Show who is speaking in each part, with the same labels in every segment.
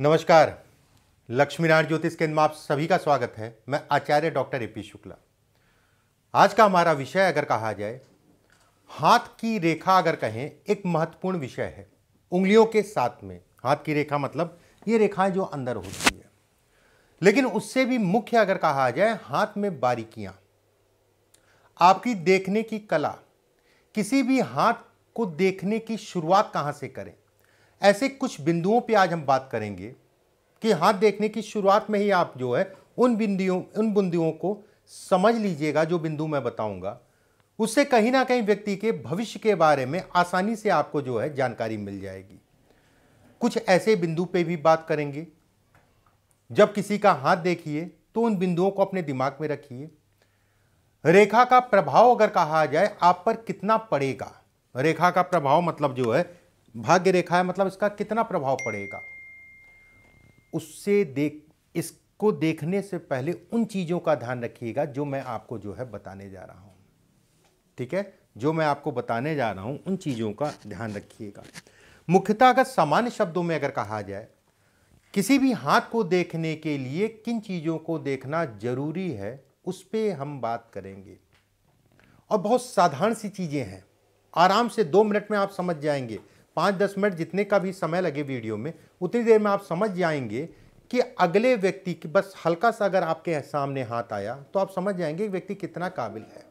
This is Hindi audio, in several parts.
Speaker 1: नमस्कार लक्ष्मीनारायण ज्योतिष केंद्र में आप सभी का स्वागत है मैं Acharya doctor A P Shukla आज का हमारा विषय अगर कहा जाए हाथ की रेखा अगर कहें एक महत्वपूर्ण विषय है उंगलियों के साथ में हाथ की रेखा मतलब ये रेखाएं जो अंदर होती है लेकिन उससे भी मुख्य अगर कहा जाए हाथ में बारीकियां आपकी देखने की कला किसी भी हाथ को देखने की शुरुआत कहाँ से करें ऐसे कुछ बिंदुओं पे आज हम बात करेंगे कि हाथ देखने की शुरुआत में ही आप जो है उन बिंदुओं उन बिंदुओं को समझ लीजिएगा जो बिंदु मैं बताऊंगा उससे कहीं ना कहीं व्यक्ति के भविष्य के बारे में आसानी से आपको जो है जानकारी मिल जाएगी कुछ ऐसे बिंदु पे भी बात करेंगे जब किसी का हाथ देखिए तो उन बिंदुओं को अपने दिमाग में रखिए रेखा का प्रभाव अगर कहा जाए आप पर कितना पड़ेगा रेखा का प्रभाव मतलब जो है भाग्य रेखा है मतलब इसका कितना प्रभाव पड़ेगा उससे देख इसको देखने से पहले उन चीज़ों का ध्यान रखिएगा जो मैं आपको जो है बताने जा रहा हूं ठीक है जो मैं आपको बताने जा रहा हूं उन चीज़ों का ध्यान रखिएगा मुख्यतः अगर सामान्य शब्दों में अगर कहा जाए किसी भी हाथ को देखने के लिए किन चीज़ों को देखना जरूरी है उस पर हम बात करेंगे और बहुत साधारण सी चीज़ें हैं आराम से दो मिनट में आप समझ जाएंगे पाँच दस मिनट जितने का भी समय लगे वीडियो में उतनी देर में आप समझ जाएंगे कि अगले व्यक्ति की बस हल्का सा अगर आपके सामने हाथ आया तो आप समझ जाएंगे व्यक्ति कितना काबिल है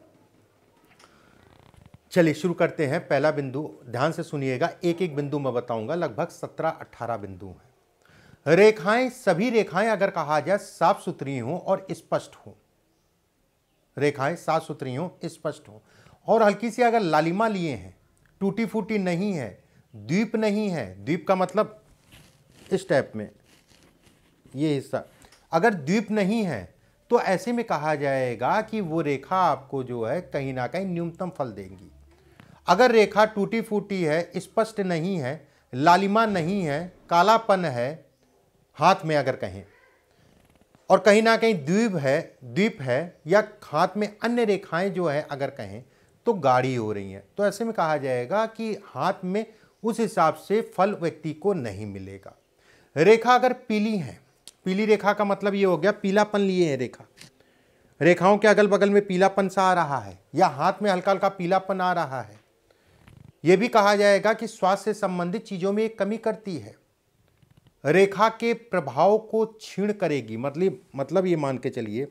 Speaker 1: चलिए शुरू करते हैं पहला बिंदु ध्यान से सुनिएगा एक एक बिंदु मैं बताऊंगा लगभग सत्रह अट्ठारह बिंदु हैं रेखाएं सभी रेखाएं अगर कहा जाए साफ सुथरी हों और स्पष्ट हों रेखाएं साफ सुथरी हों स्पष्ट हों और हल्की सी अगर लालिमा लिए हैं टूटी फूटी नहीं है द्वीप नहीं है द्वीप का मतलब इस टाइप में ये हिस्सा अगर द्वीप नहीं है तो ऐसे में कहा जाएगा कि वो रेखा आपको जो है कहीं ना कहीं न्यूनतम फल देंगी अगर रेखा टूटी फूटी है स्पष्ट नहीं है लालिमा नहीं है कालापन है हाथ में अगर कहें और कहीं ना कहीं द्वीप है द्वीप है या हाथ में अन्य रेखाएं जो है अगर कहें तो गाढ़ी हो रही हैं तो ऐसे में कहा जाएगा कि हाथ में उस हिसाब से फल व्यक्ति को नहीं मिलेगा रेखा अगर पीली है पीली रेखा का मतलब ये हो गया पीलापन लिए है रेखा रेखाओं के अगल बगल में पीलापन सा आ रहा है या हाथ में हल्का हल्का पीलापन आ रहा है यह भी कहा जाएगा कि स्वास्थ्य से संबंधित चीज़ों में एक कमी करती है रेखा के प्रभाव को छीण करेगी मतलब मतलब ये मान के चलिए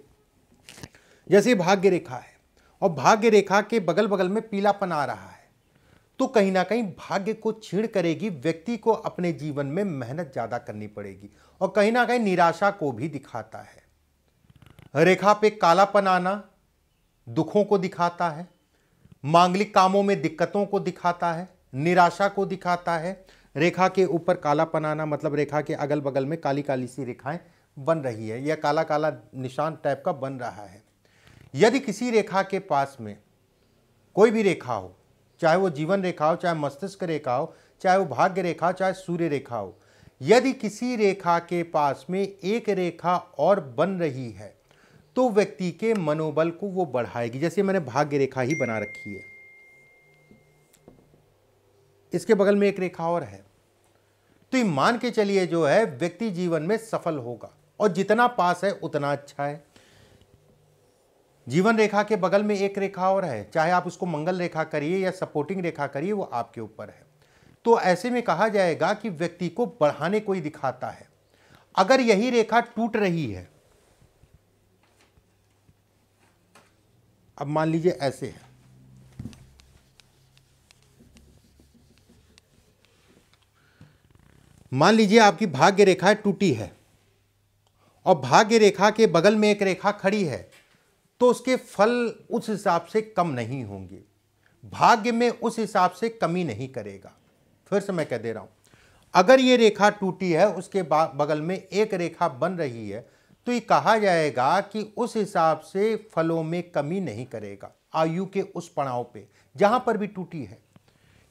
Speaker 1: जैसे भाग्य रेखा है और भाग्य रेखा के बगल बगल में पीलापन आ रहा है तो कहीं ना कहीं भाग्य को छीण करेगी व्यक्ति को अपने जीवन में मेहनत ज़्यादा करनी पड़ेगी और कहीं ना कहीं निराशा को भी दिखाता है रेखा पे कालापन आना दुखों को दिखाता है मांगलिक कामों में दिक्कतों को दिखाता है निराशा को दिखाता है रेखा के ऊपर कालापन आना मतलब रेखा के अगल बगल में काली काली सी रेखाएं बन रही है या काला काला निशान टाइप का बन रहा है यदि किसी रेखा के पास में कोई भी रेखा हो चाहे वो जीवन रेखा हो चाहे मस्तिष्क रेखा हो चाहे वो भाग्य रेखा हो चाहे सूर्य रेखा हो यदि किसी रेखा के पास में एक रेखा और बन रही है तो व्यक्ति के मनोबल को वो बढ़ाएगी जैसे मैंने भाग्य रेखा ही बना रखी है इसके बगल में एक रेखा और है तो ये मान के चलिए जो है व्यक्ति जीवन में सफल होगा और जितना पास है उतना अच्छा है जीवन रेखा के बगल में एक रेखा और है चाहे आप उसको मंगल रेखा करिए या सपोर्टिंग रेखा करिए वो आपके ऊपर है तो ऐसे में कहा जाएगा कि व्यक्ति को बढ़ाने कोई दिखाता है अगर यही रेखा टूट रही है अब मान लीजिए ऐसे है मान लीजिए आपकी भाग्य रेखा टूटी है और भाग्य रेखा के बगल में एक रेखा खड़ी है तो उसके फल उस हिसाब से कम नहीं होंगे भाग्य में उस हिसाब से कमी नहीं करेगा फिर से मैं कह दे रहा हूं अगर ये रेखा टूटी है उसके बगल में एक रेखा बन रही है तो ये कहा जाएगा कि उस हिसाब से फलों में कमी नहीं करेगा आयु के उस पड़ाव पे जहां पर भी टूटी है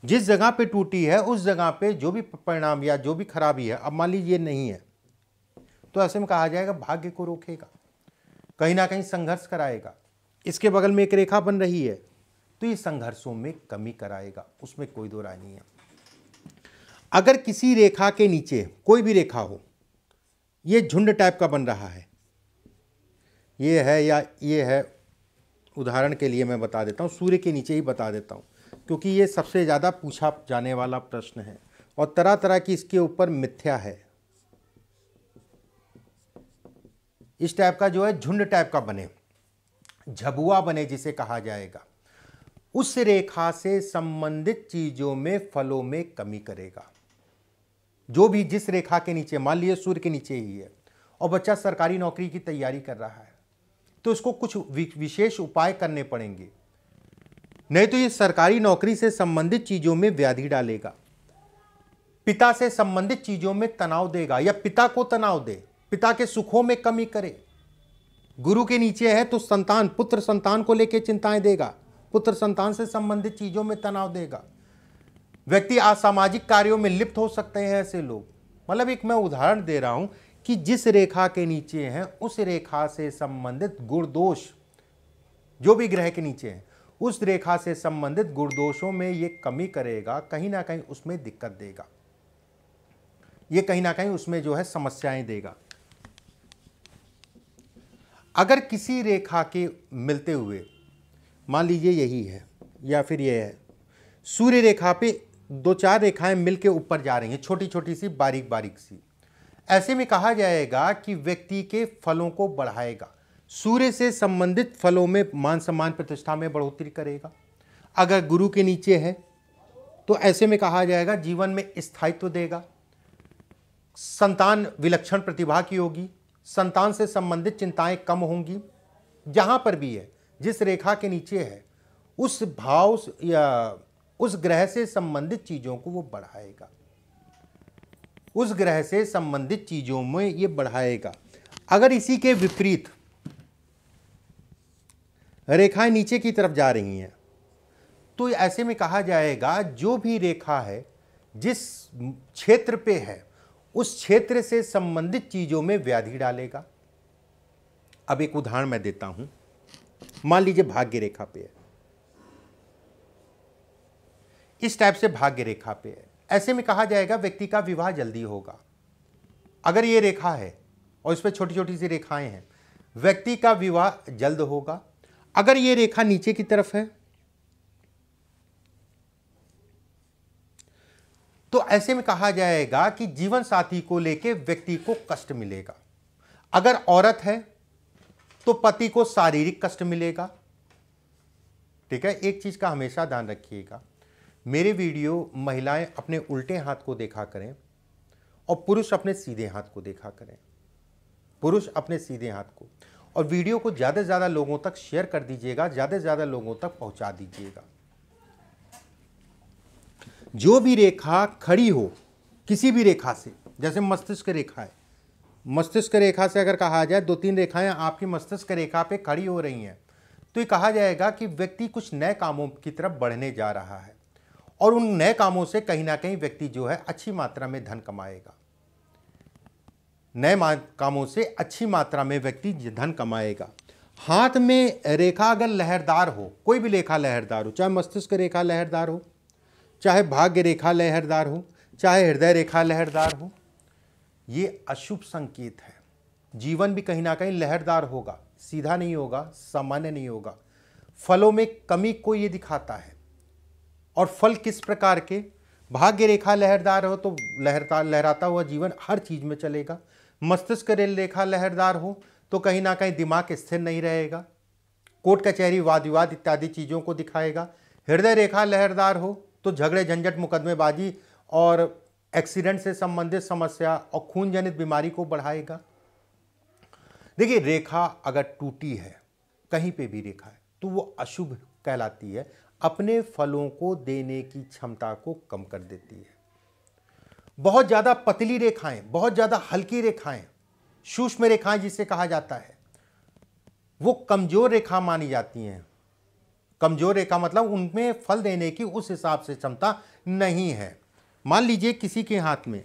Speaker 1: जिस जगह पे टूटी है उस जगह पे जो भी परिणाम या जो भी खराबी है अब मान लीजिए नहीं है तो ऐसे में कहा जाएगा भाग्य को रोकेगा कहीं ना कहीं संघर्ष कराएगा इसके बगल में एक रेखा बन रही है तो ये संघर्षों में कमी कराएगा उसमें कोई दो राय नहीं है अगर किसी रेखा के नीचे कोई भी रेखा हो ये झुंड टाइप का बन रहा है ये है या ये है उदाहरण के लिए मैं बता देता हूँ सूर्य के नीचे ही बता देता हूँ क्योंकि ये सबसे ज़्यादा पूछा जाने वाला प्रश्न है और तरह तरह की इसके ऊपर मिथ्या है इस टाइप का जो है झुंड टाइप का बने झबुआ बने जिसे कहा जाएगा उस रेखा से संबंधित चीजों में फलों में कमी करेगा जो भी जिस रेखा के नीचे मान लीजिए सूर्य के नीचे ही है और बच्चा सरकारी नौकरी की तैयारी कर रहा है तो उसको कुछ विशेष उपाय करने पड़ेंगे नहीं तो ये सरकारी नौकरी से संबंधित चीजों में व्याधि डालेगा पिता से संबंधित चीजों में तनाव देगा या पिता को तनाव दे पिता के सुखों में कमी करे गुरु के नीचे है तो संतान पुत्र संतान को लेकर चिंताएं देगा पुत्र संतान से संबंधित चीजों में तनाव देगा व्यक्ति असामाजिक कार्यों में लिप्त हो सकते हैं ऐसे लोग मतलब एक मैं उदाहरण दे रहा हूं कि जिस रेखा के नीचे हैं उस रेखा से संबंधित गुणदोष जो भी ग्रह के नीचे हैं उस रेखा से संबंधित गुणदोषों में ये कमी करेगा कहीं ना कहीं उसमें दिक्कत देगा ये कहीं ना कहीं उसमें जो है समस्याएं देगा अगर किसी रेखा के मिलते हुए मान लीजिए यही है या फिर यह है सूर्य रेखा पे दो चार रेखाएं मिल के ऊपर जा रही हैं छोटी छोटी सी बारीक बारीक सी ऐसे में कहा जाएगा कि व्यक्ति के फलों को बढ़ाएगा सूर्य से संबंधित फलों में मान सम्मान प्रतिष्ठा में बढ़ोतरी करेगा अगर गुरु के नीचे है तो ऐसे में कहा जाएगा जीवन में स्थायित्व देगा संतान विलक्षण प्रतिभा की होगी संतान से संबंधित चिंताएं कम होंगी जहाँ पर भी है जिस रेखा के नीचे है उस भाव या उस ग्रह से संबंधित चीज़ों को वो बढ़ाएगा उस ग्रह से संबंधित चीज़ों में ये बढ़ाएगा अगर इसी के विपरीत रेखाएं नीचे की तरफ जा रही हैं तो ऐसे में कहा जाएगा जो भी रेखा है जिस क्षेत्र पे है उस क्षेत्र से संबंधित चीज़ों में व्याधि डालेगा अब एक उदाहरण मैं देता हूं मान लीजिए भाग्य रेखा पे है इस टाइप से भाग्य रेखा पे है ऐसे में कहा जाएगा व्यक्ति का विवाह जल्दी होगा अगर ये रेखा है और इस पर छोटी छोटी सी रेखाएं हैं व्यक्ति का विवाह जल्द होगा अगर ये रेखा नीचे की तरफ है तो ऐसे में कहा जाएगा कि जीवन साथी को लेके व्यक्ति को कष्ट मिलेगा अगर औरत है तो पति को शारीरिक कष्ट मिलेगा ठीक है एक चीज का हमेशा ध्यान रखिएगा मेरे वीडियो महिलाएं अपने उल्टे हाथ को देखा करें और पुरुष अपने सीधे हाथ को देखा करें पुरुष अपने सीधे हाथ को और वीडियो को ज़्यादा से ज़्यादा लोगों तक शेयर कर दीजिएगा ज़्यादा से ज़्यादा लोगों तक पहुंचा दीजिएगा जो भी रेखा खड़ी हो किसी भी रेखा से जैसे मस्तिष्क रेखा है मस्तिष्क रेखा से अगर कहा जाए दो तीन रेखाएं आपकी मस्तिष्क रेखा पे खड़ी हो रही हैं तो ये कहा जाएगा कि व्यक्ति कुछ नए कामों की तरफ बढ़ने जा रहा है और उन नए कामों से कहीं ना कहीं व्यक्ति जो है अच्छी मात्रा में धन कमाएगा नए कामों से अच्छी मात्रा में व्यक्ति धन कमाएगा हाथ में रेखा अगर लहरदार हो कोई भी रेखा लहरदार हो चाहे मस्तिष्क रेखा लहरदार हो चाहे भाग्य रेखा लहरदार हो चाहे हृदय रेखा लहरदार हो ये अशुभ संकेत है जीवन भी कहीं ना कहीं लहरदार होगा सीधा नहीं होगा सामान्य नहीं होगा फलों में कमी को ये दिखाता है और फल किस प्रकार के भाग्य रेखा लहरदार हो तो लहरता लहराता हुआ जीवन हर चीज़ में चलेगा मस्तिष्क रेखा लहरदार हो तो कहीं ना कहीं दिमाग स्थिर नहीं रहेगा कोर्ट कचहरी वाद विवाद इत्यादि चीज़ों को दिखाएगा हृदय रेखा लहरदार हो तो झगड़े झंझट मुकदमेबाजी और एक्सीडेंट से संबंधित समस्या और खून जनित बीमारी को बढ़ाएगा देखिए रेखा अगर टूटी है कहीं पे भी रेखा है तो वो अशुभ कहलाती है अपने फलों को देने की क्षमता को कम कर देती है बहुत ज़्यादा पतली रेखाएं बहुत ज़्यादा हल्की रेखाएं सूक्ष्म रेखाएं जिसे कहा जाता है वो कमज़ोर रेखा मानी जाती हैं कमज़ोर है का मतलब उनमें फल देने की उस हिसाब से क्षमता नहीं है मान लीजिए किसी के हाथ में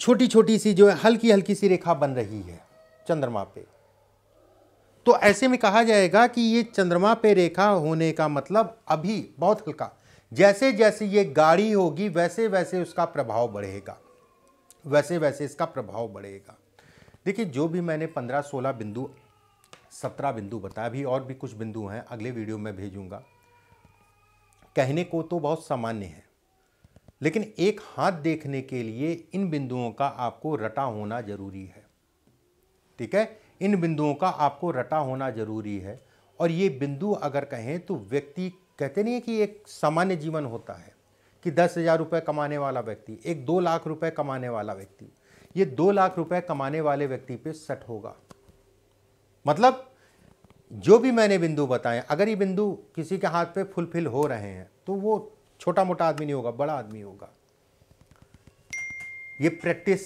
Speaker 1: छोटी छोटी सी जो है हल्की हल्की सी रेखा बन रही है चंद्रमा पे तो ऐसे में कहा जाएगा कि ये चंद्रमा पे रेखा होने का मतलब अभी बहुत हल्का जैसे जैसे ये गाढ़ी होगी वैसे वैसे उसका प्रभाव बढ़ेगा वैसे वैसे इसका प्रभाव बढ़ेगा देखिए जो भी मैंने पंद्रह सोलह बिंदु सत्रह बिंदु बताया अभी और भी कुछ बिंदु हैं अगले वीडियो में भेजूंगा कहने को तो बहुत सामान्य है लेकिन एक हाथ देखने के लिए इन बिंदुओं का आपको रटा होना जरूरी है ठीक है इन बिंदुओं का आपको रटा होना जरूरी है और ये बिंदु अगर कहें तो व्यक्ति कहते नहीं है कि एक सामान्य जीवन होता है कि दस हज़ार रुपये कमाने वाला व्यक्ति एक दो लाख रुपए कमाने वाला व्यक्ति ये दो लाख रुपए कमाने वाले व्यक्ति पे सट होगा मतलब जो भी मैंने बिंदु बताए अगर ये बिंदु किसी के हाथ पे फुलफिल हो रहे हैं तो वो छोटा मोटा आदमी नहीं होगा बड़ा आदमी होगा ये प्रैक्टिस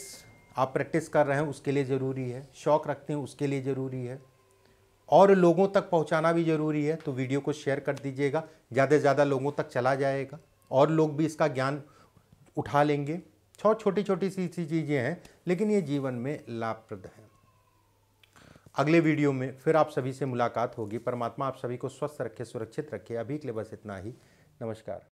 Speaker 1: आप प्रैक्टिस कर रहे हैं उसके लिए ज़रूरी है शौक़ रखते हैं उसके लिए ज़रूरी है और लोगों तक पहुंचाना भी ज़रूरी है तो वीडियो को शेयर कर दीजिएगा ज़्यादा से ज़्यादा लोगों तक चला जाएगा और लोग भी इसका ज्ञान उठा लेंगे बहुत छोटी छोटी सी सी चीज़ें हैं लेकिन ये जीवन में लाभप्रद हैं अगले वीडियो में फिर आप सभी से मुलाकात होगी परमात्मा आप सभी को स्वस्थ रखे सुरक्षित रखे अभी के लिए बस इतना ही नमस्कार